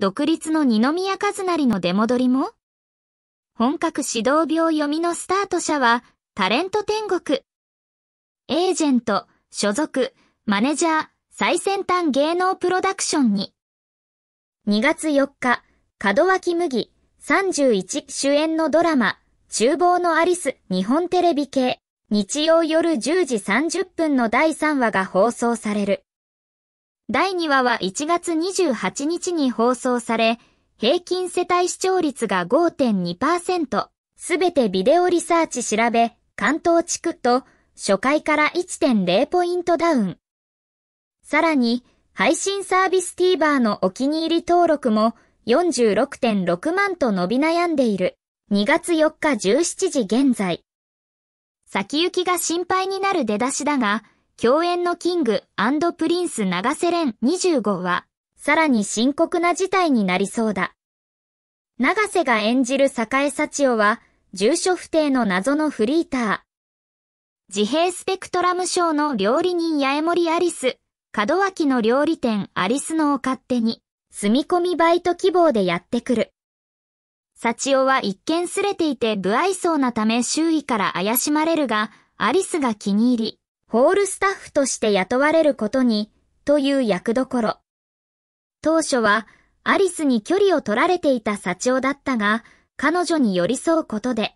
独立の二宮和也の出戻りも本格指導病読みのスタート者は、タレント天国。エージェント、所属、マネジャー、最先端芸能プロダクションに。2月4日、門脇麦、31主演のドラマ、厨房のアリス、日本テレビ系、日曜夜10時30分の第3話が放送される。第2話は1月28日に放送され、平均世帯視聴率が5.2%、すべてビデオリサーチ調べ、関東地区と初回から1.0ポイントダウン。さらに、配信サービス TVer のお気に入り登録も46.6万と伸び悩んでいる。2月4日17時現在。先行きが心配になる出だしだが、共演のキングプリンス長瀬廉25は、さらに深刻な事態になりそうだ。長瀬が演じる栄幸夫は、住所不定の謎のフリーター。自閉スペクトラム症の料理人八重森アリス、門脇の料理店アリスのお勝手に、住み込みバイト希望でやってくる。幸男は一見すれていて不愛想なため周囲から怪しまれるが、アリスが気に入り、ホールスタッフとして雇われることに、という役どころ。当初は、アリスに距離を取られていた社長だったが、彼女に寄り添うことで、